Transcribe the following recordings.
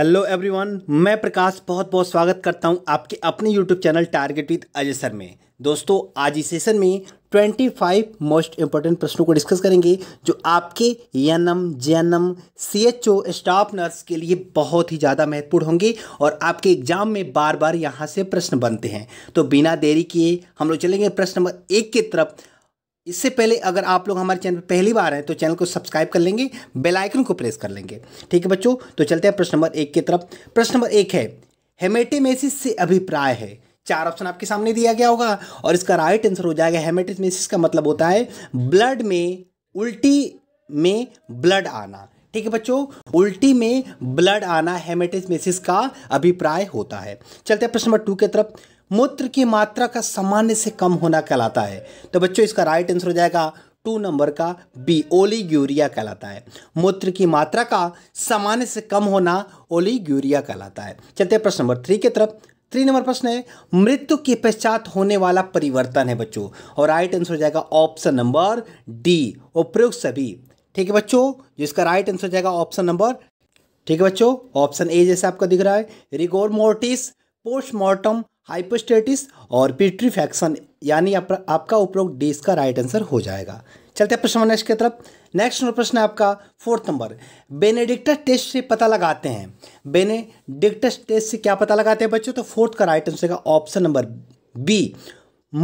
hello everyone मैं प्रकाश बहुत बहुत स्वागत करता हूं आपके अपने YouTube channel target with Ajay sir में दोस्तों आज इस सेशन में 25 मोस्ट इंपॉर्टेंट प्रश्नों को डिस्कस करेंगे जो आपके N M J N M C H O staff nurse के लिए बहुत ही ज़्यादा महत्वपूर्ण होंगे और आपके एग्जाम में बार बार यहाँ से प्रश्न बनते हैं तो बिना देरी किए हम लोग चलेंगे प्रश्न नंबर एक की तरफ इससे पहले अगर आप लोग हमारे चैनल पर पहली बार हैं तो चैनल को सब्सक्राइब कर लेंगे बेल आइकन को प्रेस कर लेंगे ठीक है बच्चों तो चलते हैं प्रश्न नंबर एक की तरफ प्रश्न नंबर एक है हेमेटेमेसिस से अभिप्राय है चार ऑप्शन आपके सामने दिया गया होगा और इसका राइट आंसर हो जाएगा हेमेटेमेसिस का मतलब होता है ब्लड में उल्टी में ब्लड आना ठीक है बच्चों उल्टी में ब्लड आना हेमेटेमेसिस का अभिप्राय होता है चलते हैं प्रश्न नंबर टू की तरफ मूत्र की मात्रा का सामान्य से कम होना कहलाता है तो बच्चों इसका राइट आंसर हो जाएगा टू नंबर का बी ओलीग्यूरिया कहलाता है मूत्र की मात्रा का सामान्य से कम होना ओलीग्यूरिया कहलाता है चलते हैं प्रश्न नंबर थ्री की तरफ थ्री नंबर प्रश्न है मृत्यु के पश्चात होने वाला परिवर्तन है बच्चों और राइट आंसर हो जाएगा ऑप्शन नंबर डी उपयुक्त सभी ठीक है बच्चों जिसका राइट आंसर हो जाएगा ऑप्शन नंबर ठीक है बच्चों ऑप्शन ए जैसे आपका दिख रहा है रिगोर मोर्टिस पोस्टमार्टम हाइपोस्टेटिस और पिट्रीफैक्शन यानी आप, आपका उपरोक्त डी इसका राइट आंसर हो जाएगा चलते हैं प्रश्न नेक्स्ट की तरफ नेक्स्ट नंबर प्रश्न है आपका फोर्थ नंबर बेनेडिक्टस टेस्ट से पता लगाते हैं बेनेडिक्टस टेस्ट से क्या पता लगाते हैं बच्चों तो फोर्थ का राइट आंसर का ऑप्शन नंबर बी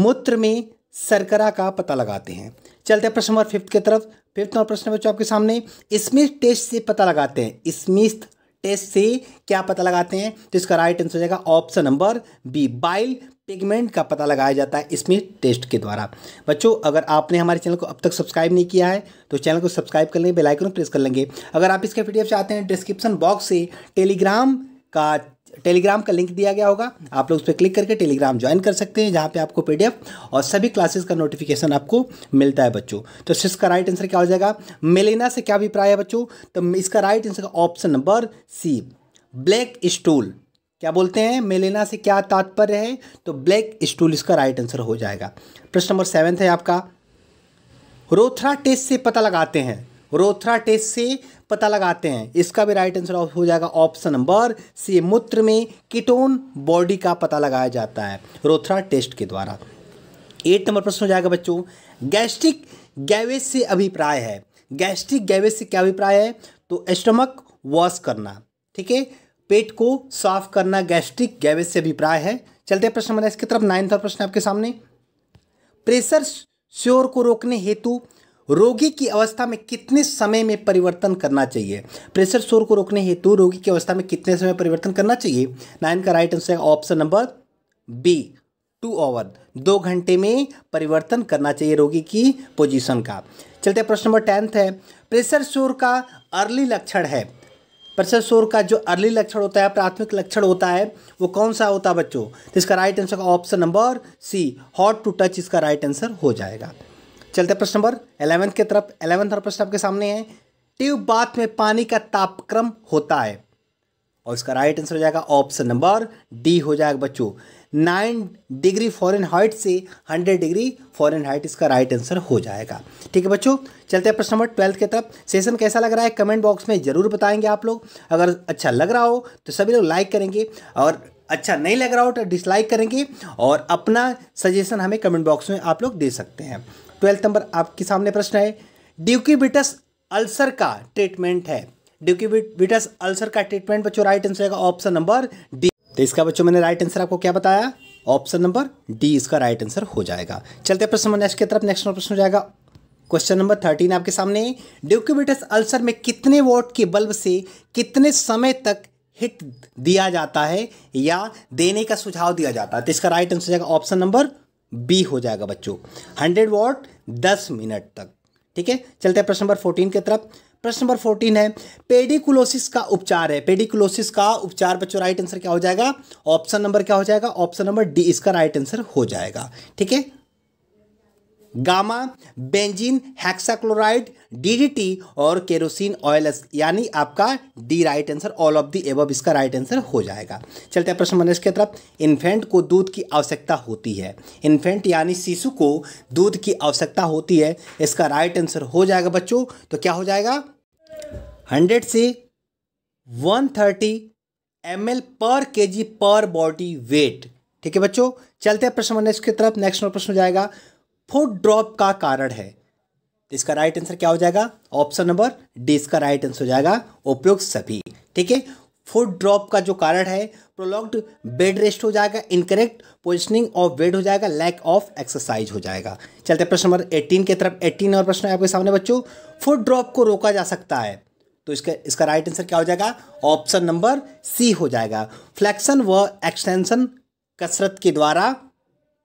मूत्र में शर्करा का पता लगाते हैं चलते हैं प्रश्न नंबर फिफ्थ की तरफ फिफ्थ नंबर प्रश्न बच्चों आपके सामने स्मिथ टेस्ट से पता लगाते हैं स्मिथ टेस्ट से क्या पता लगाते हैं तो इसका राइट आंसर हो जाएगा option number B bile pigment का पता लगाया जाता है इसमें टेस्ट के द्वारा बच्चों अगर आपने हमारे चैनल को अब तक सब्सक्राइब नहीं किया है तो चैनल को सब्सक्राइब कर लेंगे बेलाइकन प्रेस कर लेंगे अगर आप इसके पी चाहते हैं डिस्क्रिप्शन बॉक्स से टेलीग्राम का टेलीग्राम का लिंक दिया गया होगा आप लोग उस पर क्लिक करके टेलीग्राम ज्वाइन कर सकते हैं जहाँ पे आपको पीडीएफ और सभी क्लासेस का नोटिफिकेशन आपको मिलता है बच्चों तो इसका राइट आंसर क्या हो जाएगा मेलेना से क्या अभिप्राय है बच्चों तो इसका right answer option number C black stool क्या बोलते हैं मेलेना से क्या तात्पर्य है तो ब्लैक स्टूल इसका राइट आंसर हो जाएगा प्रश्न नंबर सेवेंथ है आपका रोथरा टेस्ट से पता लगाते हैं रोथरा टेस्ट से पता लगाते हैं इसका भी राइट आंसर हो जाएगा ऑप्शन नंबर सी मूत्र में कीटोन बॉडी का पता लगाया जाता है रोथरा टेस्ट के द्वारा एट नंबर प्रश्न हो जाएगा बच्चों गैस्ट्रिक गैवेज से अभिप्राय है गैस्ट्रिक गैवेज से क्या अभिप्राय है तो स्टमक वॉश करना ठीक है पेट को साफ करना गैस्ट्रिक गैवेज से अभिप्राय है चलते प्रश्न नंबर इसकी तरफ नाइन्थ और प्रश्न आपके सामने प्रेशर श्योर को रोकने हेतु रोगी की अवस्था में कितने समय में परिवर्तन करना चाहिए प्रेशर शोर को रोकने हेतु रोगी की अवस्था में कितने समय परिवर्तन करना चाहिए नाइन का राइट आंसर है option number B two hour दो घंटे में परिवर्तन करना चाहिए रोगी की पोजीशन का चलते प्रश्न नंबर टेंथ है प्रेशर शोर का अर्ली लक्षण है प्रेशर शोर का जो अर्ली लक्षण होता है प्राथमिक लक्षण होता है वो कौन सा होता है बच्चों तो इसका right answer option number C hot to touch इसका राइट आंसर हो जाएगा चलते प्रश्न नंबर एलेवंथ के तरफ एलेवंथ और प्रश्न आपके सामने है ट्यूब बाथ में पानी का तापक्रम होता है और इसका राइट आंसर हो जाएगा ऑप्शन नंबर डी हो जाएगा बच्चों नाइन डिग्री फॉरन हाइट से हंड्रेड डिग्री फॉरन हाइट इसका राइट आंसर हो जाएगा ठीक है बच्चों चलते हैं प्रश्न नंबर ट्वेल्थ के तरफ सेशन कैसा लग रहा है कमेंट बॉक्स में ज़रूर बताएंगे आप लोग अगर अच्छा लग रहा हो तो सभी लोग लाइक करेंगे और अच्छा नहीं लग रहा हो तो डिसलाइक करेंगे और अपना सजेशन हमें कमेंट बॉक्स में आप लोग दे सकते हैं ट्वेल्थ नंबर आपके सामने प्रश्न है ड्यूक्यूबिटस अल्सर का ट्रीटमेंट है ड्यूक्यूबिटस अल्सर का ट्रीटमेंट बच्चों राइट आंसर रहेगा ऑप्शन नंबर डी तो इसका बच्चों मैंने राइट आंसर आपको क्या बताया ऑप्शन नंबर डी इसका राइट आंसर हो जाएगा चलते प्रश्न नंबर नेक्स्ट की तरफ नेक्स्ट प्रश्न हो जाएगा क्वेश्चन नंबर थर्टीन आपके सामने ड्यूक्यूबिटस अल्सर में कितने वोट के बल्ब से कितने समय तक हिट दिया जाता है या देने का सुझाव दिया जाता है तो इसका राइट आंसर हो जाएगा ऑप्शन नंबर बी हो जाएगा बच्चों हंड्रेड वॉट दस मिनट तक ठीक है चलते हैं प्रश्न नंबर फोर्टीन की तरफ प्रश्न नंबर फोर्टीन है पेडिकुलोसिस का उपचार है पेडिकुलोसिस का उपचार बच्चों राइट आंसर क्या हो जाएगा ऑप्शन नंबर क्या हो जाएगा ऑप्शन नंबर डी इसका राइट आंसर हो जाएगा ठीक है गामा बेंजीन हेक्साक्लोराइड डीडीटी और केरोसिन ऑयल यानी आपका D right answer all of the above इसका राइट आंसर हो जाएगा चलते हैं प्रश्न मनरेश की तरफ इन्फेंट को दूध की आवश्यकता होती है इन्फेंट यानी शिशु को दूध की आवश्यकता होती है इसका राइट आंसर हो जाएगा बच्चों तो क्या हो जाएगा हंड्रेड से वन थर्टी एम एल पर के जी पर बॉडी वेट ठीक है बच्चों चलते हैं प्रश्न मनरेश की तरफ नेक्स्ट प्रश्न हो जाएगा फूड ड्रॉप का कारण है इसका राइट आंसर क्या हो जाएगा ऑप्शन नंबर डी इसका राइट आंसर हो जाएगा उपयुक्त सभी ठीक है फूड ड्रॉप का जो कारण है प्रोलॉक्ड बेड रेस्ट हो जाएगा इनकरेक्ट पोजिशनिंग ऑफ बेड हो जाएगा लैक ऑफ एक्सरसाइज हो जाएगा चलते प्रश्न नंबर एटीन की तरफ 18 और प्रश्न है आपके सामने बच्चों फूड ड्रॉप को रोका जा सकता है तो इसका इसका राइट आंसर क्या हो जाएगा ऑप्शन नंबर सी हो जाएगा फ्लैक्शन व एक्सटेंशन कसरत के द्वारा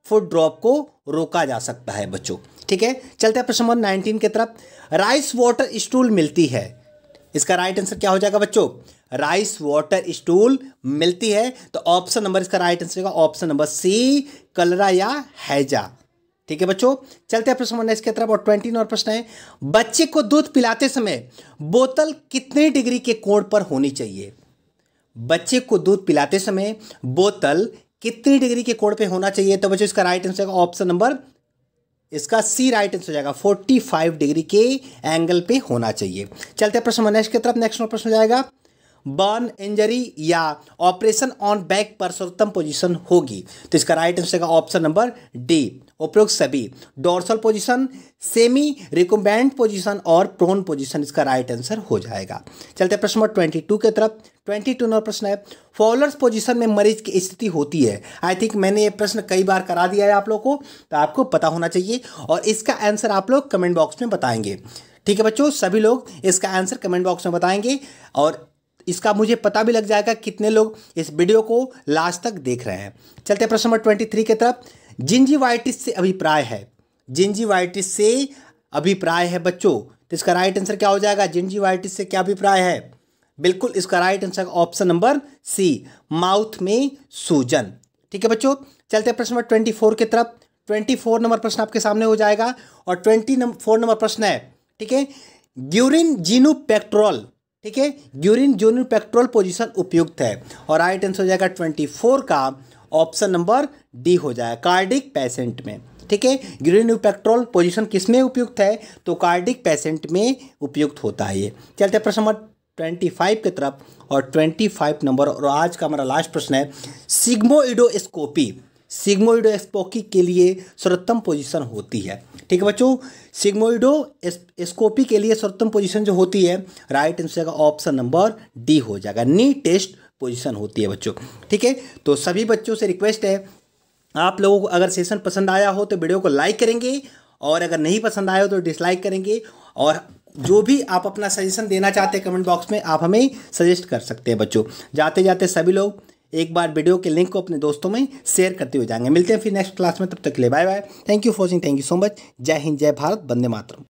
फूड ड्रॉप को रोका जा सकता है बच्चों ठीक है चलते हैं प्रश्न नंबर नाइनटीन की तरफ राइस वाटर स्टूल मिलती है इसका राइट आंसर क्या हो जाएगा बच्चों राइस वाटर स्टूल मिलती है तो ऑप्शन नंबर इसका राइट आंसर होगा ऑप्शन नंबर सी कलरा या हैजा ठीक है बच्चों चलते हैं प्रश्न नंबर की तरफ और ट्वेंटी नंबर प्रश्न है बच्चे को दूध पिलाते समय बोतल कितने डिग्री के कोण पर होनी चाहिए बच्चे को दूध पिलाते समय बोतल कितनी डिग्री के कोण पे होना चाहिए तो बच्चों इसका राइट आंसर ऑप्शन नंबर इसका सी राइट आंसर हो जाएगा 45 डिग्री के एंगल पे होना चाहिए चलते हैं प्रश्न नेक्स्ट की तरफ नेक्स्ट प्रश्न हो जाएगा बर्न इंजरी या ऑपरेशन ऑन बैक पर सर्वोत्तम पोजीशन होगी तो इसका राइट आंसर होगा ऑप्शन नंबर डी उपयुक्त सभी dorsal position semi recumbent position और प्रोन पोजीशन इसका राइट आंसर हो जाएगा चलते हैं प्रश्न नंबर ट्वेंटी टू की तरफ ट्वेंटी टू नंबर प्रश्न है फॉलोअर्स पोजीशन में मरीज की स्थिति होती है आई थिंक मैंने ये प्रश्न कई बार करा दिया है आप लोगों को तो आपको पता होना चाहिए और इसका आंसर आप लोग कमेंट बॉक्स में बताएंगे ठीक है बच्चों सभी लोग इसका आंसर कमेंट बॉक्स में बताएंगे और इसका मुझे पता भी लग जाएगा कितने लोग इस वीडियो को लास्ट तक देख रहे हैं चलते प्रश्न नंबर ट्वेंटी थ्री की तरफ जिंजीवाइटिस से अभिप्राय है जिंजीवाइटिस से अभिप्राय है बच्चों तो इसका राइट आंसर क्या हो जाएगा जिंजीवाइटिस से क्या अभिप्राय है बिल्कुल इसका right answer option number C mouth में सूजन ठीक है बच्चों चलते हैं प्रश्न नंबर ट्वेंटी फोर की तरफ ट्वेंटी फोर नंबर प्रश्न आपके सामने हो जाएगा और ट्वेंटी फोर नंबर प्रश्न है ठीक है ग्यूरिन जीनू पेट्रोल ठीक है ग्यूरिन जीनू पेट्रोल पोजिशन उपयुक्त है और राइट आंसर हो जाएगा ट्वेंटी फोर का ऑप्शन नंबर डी हो जाएगा कार्डिक पेशेंट में ठीक है ग्रीन पेट्रोल पोजीशन किसमें उपयुक्त है तो कार्डिक पेशेंट में उपयुक्त होता है ये चलते हैं प्रश्न नंबर ट्वेंटी फाइव की तरफ और ट्वेंटी फाइव नंबर और आज का हमारा लास्ट प्रश्न है सिग्मोइडोस्कोपी सिग्मोइडोस्कोपी के लिए सर्वोत्तम पोजीशन होती है ठीक है बच्चों सिग्मोइडो एस्कोपी के लिए सर्वोत्तम पोजीशन जो होती है राइट आंसर का ऑप्शन नंबर डी हो जाएगा नी टेस्ट पोजीशन होती है बच्चों ठीक है तो सभी बच्चों से रिक्वेस्ट है आप लोगों को अगर सेशन पसंद आया हो तो वीडियो को लाइक करेंगे और अगर नहीं पसंद आया हो तो डिसलाइक करेंगे और जो भी आप अपना सजेशन देना चाहते हैं कमेंट बॉक्स में आप हमें सजेस्ट कर सकते हैं बच्चों जाते जाते सभी लोग एक बार वीडियो के लिंक को अपने दोस्तों में शेयर करते हुए जाएंगे मिलते हैं फिर नेक्स्ट क्लास में तब तक के लिए bye bye thank you for watching thank you so much जय हिंद जय भारत बंदे मातरम